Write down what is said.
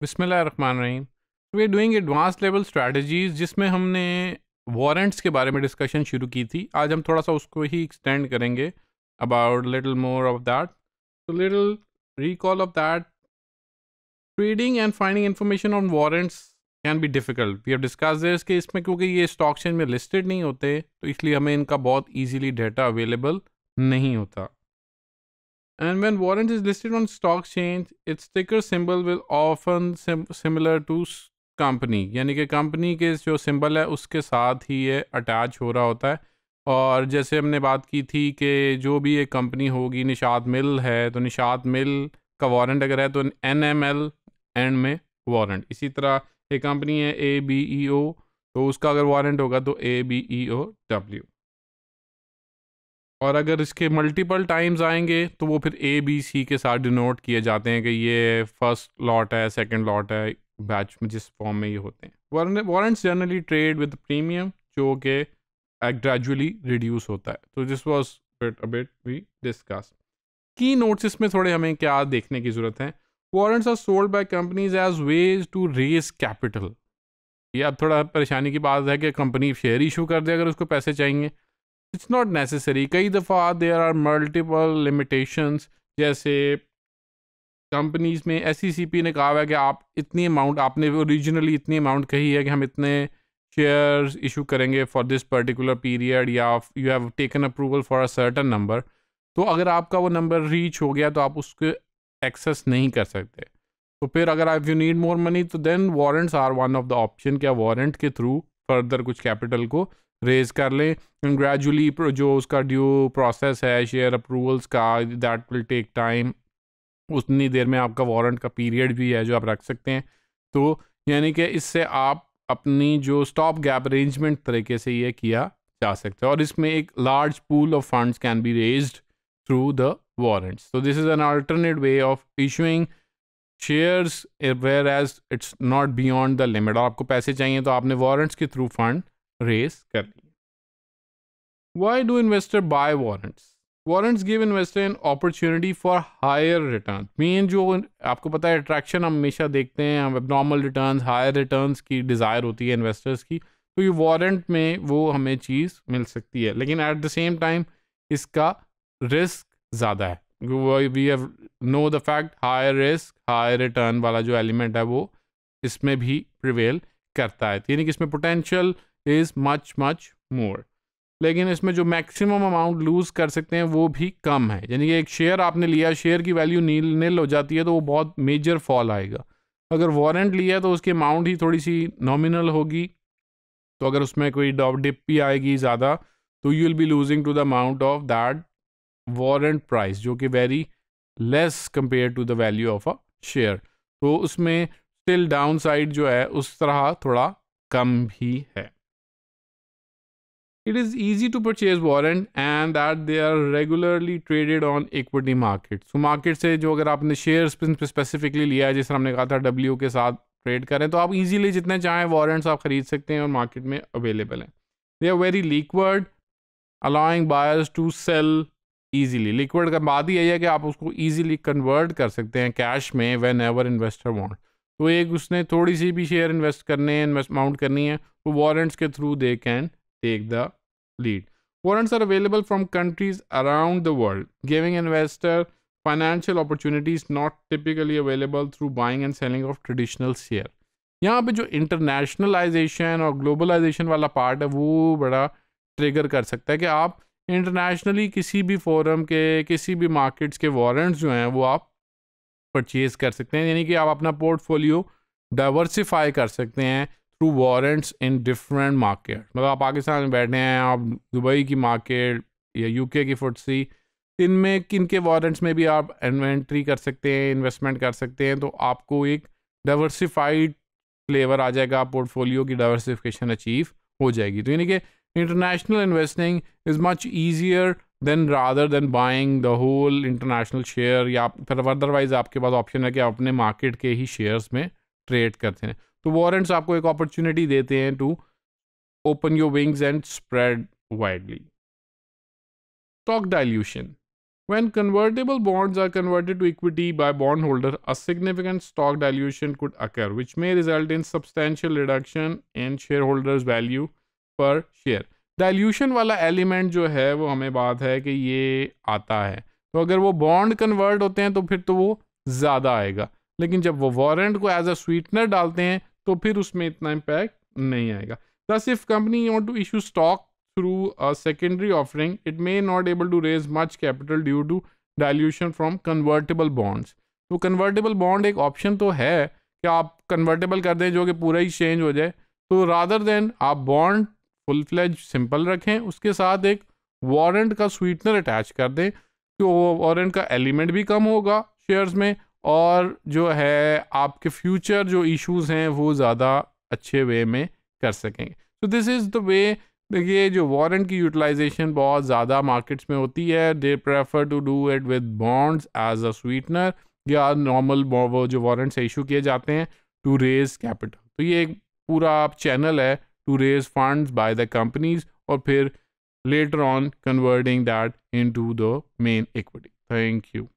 बिसमीम we are doing advance level strategies जिसमें हमने वारंट्स के बारे में डिस्कशन शुरू की थी आज हम थोड़ा सा उसको ही एक्सटेंड करेंगे about little more of that तो little recall of that trading and finding information on warrants can be difficult we have discuss this कि इसमें क्योंकि ये स्टॉक चेंज में लिस्टेड नहीं होते तो इसलिए हमें इनका बहुत ईजीली डेटा अवेलेबल नहीं होता And when warrant is listed on stock exchange, its ticker symbol will often sim similar to company यानी कि कंपनी के जो symbol है उसके साथ ही ये अटैच हो रहा होता है और जैसे हमने बात की थी कि जो भी एक कंपनी होगी निषाद मिल है तो निषाद मिल का वारंट अगर है तो एन एम एल एंड में वारंट इसी तरह एक कंपनी है ए बी ई ओ तो उसका अगर वारंट होगा तो A B E O W और अगर इसके मल्टीपल टाइम्स आएंगे तो वो फिर ए बी सी के साथ डिनोट किए जाते हैं कि ये फर्स्ट लॉट है सेकंड लॉट है बैच में जिस फॉर्म में ये होते हैं warrants generally trade with premium जो कि ग्रेजुअली uh, रिड्यूस होता है तो this was bit a bit we discuss की नोट्स इसमें थोड़े हमें क्या देखने की ज़रूरत है warrants are sold by companies as ways to raise capital ये अब थोड़ा परेशानी की बात है कि कंपनी शेयर इशू कर दे अगर उसको पैसे चाहिए इट्स नॉट नेसेसरी कई दफ़ा देर आर मल्टीपल लिमिटेशंस जैसे कंपनीज में एस सी सी पी ने कहा हुआ है कि आप इतनी अमाउंट आपने ओरिजिनली इतनी अमाउंट कही है कि हम इतने शेयर्स इशू करेंगे फॉर दिस पर्टिकुलर पीरियड या you have taken approval for a certain number तो अगर आपका वो नंबर रीच हो गया तो आप उसको एक्सेस नहीं कर सकते तो फिर अगर I you need more money तो then warrants are one of the option क्या वारंट के थ्रू फर्दर कुछ कैपिटल को रेज कर लें एंड ग्रेजुअली जो उसका ड्यू प्रोसेस है शेयर अप्रूवल्स का दैट विल टेक टाइम उतनी देर में आपका वारंट का पीरियड भी है जो आप रख सकते हैं तो यानी कि इससे आप अपनी जो स्टॉप गैप अरेंजमेंट तरीके से ये किया जा सकता है और इसमें एक large pool of funds can be through the the तो this is an an way of of issuing where as it's not beyond the limit और आपको पैसे चाहिए तो आपने वारंट्स के थ्रू फंड रेस कर ली why do investor buy warrants warrants give investor an opportunity for higher return main जो आपको पता है अट्रैक्शन हम हमेशा देखते हैं हम नॉर्मल रिटर्न हायर रिटर्न की डिज़ायर होती है इन्वेस्टर्स की तो ये वारंट में वो हमें चीज़ मिल सकती है लेकिन एट द सेम टाइम इसका रिस्क ज़्यादा है we have know the fact higher risk higher return वाला जो एलिमेंट है वो इसमें भी प्रिवेल करता है तो यानी कि इसमें potential is much much more लेकिन इसमें जो मैक्सिमम अमाउंट लूज़ कर सकते हैं वो भी कम है यानी कि एक शेयर आपने लिया शेयर की वैल्यू नील नील हो जाती है तो वो बहुत मेजर फॉल आएगा अगर वारंट लिया तो उसकी अमाउंट ही थोड़ी सी नॉमिनल होगी तो अगर उसमें कोई डॉप डिप भी आएगी ज़्यादा तो you will be losing to the amount of that warrant price जो कि very less compare to the value of a share तो उसमें स्टिल डाउन साइड जो है उस तरह थोड़ा कम भी है It is easy to purchase warrant and that they are regularly traded on equity market. So market से जो अगर आपने shares पे specifically लिया है जिस तरह हमने कहा था W के साथ ट्रेड करें तो आप इजीली जितने चाहें वारंट्स आप खरीद सकते हैं और मार्केट में अवेलेबल हैं they are very liquid allowing buyers to sell easily liquid का बात ही यही है कि आप उसको ईजीली कन्वर्ट कर सकते हैं कैश में वेन एवर इन्वेस्टर वॉन्ट तो एक उसने थोड़ी सी भी शेयर इन्वेस्ट करने हैं इन्वेस्ट अमाउंट करनी है वो तो वारंट्स के through they can take the lead. Warrants are available from countries around the world, giving investor financial opportunities not typically available through buying and selling of traditional share. यहाँ पे जो internationalisation और globalisation वाला part है वो बड़ा trigger कर सकता है कि आप इंटरनेशनली किसी भी फोरम के किसी भी मार्केट्स के वारंट्स जो हैं वो आप परचेज कर सकते हैं यानी कि आप अपना पोर्टफोलियो डाइवर्सिफाई कर सकते हैं through warrants in different market मतलब आप पाकिस्तान में बैठे हैं आप दुबई की मार्केट या यूके की फुटसी इनमें किन के वारंट्स में भी आप इन्वेंट्री कर सकते हैं इन्वेस्टमेंट कर सकते हैं तो आपको एक डाइवर्सिफाइड फ्लेवर आ जाएगा पोर्टफोलियो की डाइवर्सिफिकेशन अचीव हो जाएगी तो यानी कि international investing is much easier than rather than buying the whole international share या फिर अदरवाइज आपके पास ऑप्शन है कि आप अपने मार्केट के ही शेयर्स में ट्रेड करते हैं तो वॉरेंट्स आपको एक अपॉर्चुनिटी देते हैं to open your wings and spread widely stock dilution when convertible bonds are converted to equity by bond holder a significant stock dilution could occur which may result in substantial reduction in share holders value पर share dilution वाला element जो है वो हमें बात है कि ये आता है तो अगर वो बॉन्ड कन्वर्ट होते हैं तो फिर तो वो ज़्यादा आएगा लेकिन जब वो वारंट को एज अ स्वीटनर डालते हैं तो फिर उसमें इतना इम्पैक्ट नहीं आएगा thus if company want to issue stock through secondary offering it may not able to raise much capital due to dilution from convertible bonds तो कन्वर्टेबल बॉन्ड एक ऑप्शन तो है कि आप कन्वर्टेबल कर दें जो कि पूरा ही चेंज हो जाए तो रादर देन आप बॉन्ड फुल फ्लैज सिंपल रखें उसके साथ एक वारंट का स्वीटनर अटैच कर दें तो वारंट का एलिमेंट भी कम होगा शेयर्स में और जो है आपके फ्यूचर जो इश्यूज हैं वो ज़्यादा अच्छे वे में कर सकेंगे तो दिस इज़ द वे देखिए जो वारंट की यूटिलाइजेशन बहुत ज़्यादा मार्केट्स में होती है they prefer to do it with bonds as a sweetener या नॉर्मल वो जो वारंट से इशू किए जाते हैं टू रेज कैपिटल तो ये एक पूरा चैनल है to raise funds by the companies और फिर later on converting that into the main equity thank you